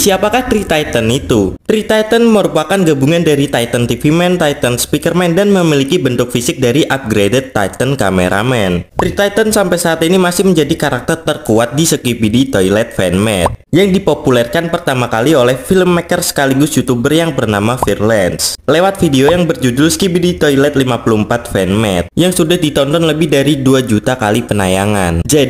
Siapakah Tri Titan itu? Tri Titan merupakan gabungan dari Titan TV Man, Titan Speaker Man, dan memiliki bentuk fisik dari upgraded Titan Cameraman. Tri Titan sampai saat ini masih menjadi karakter terkuat di Skibidi Toilet Fanmade, yang dipopulerkan pertama kali oleh filmmaker sekaligus youtuber yang bernama Fearlands, Lewat video yang berjudul Skibidi Toilet 54 Fanmade, yang sudah ditonton lebih dari 2 juta kali penayangan. Jadi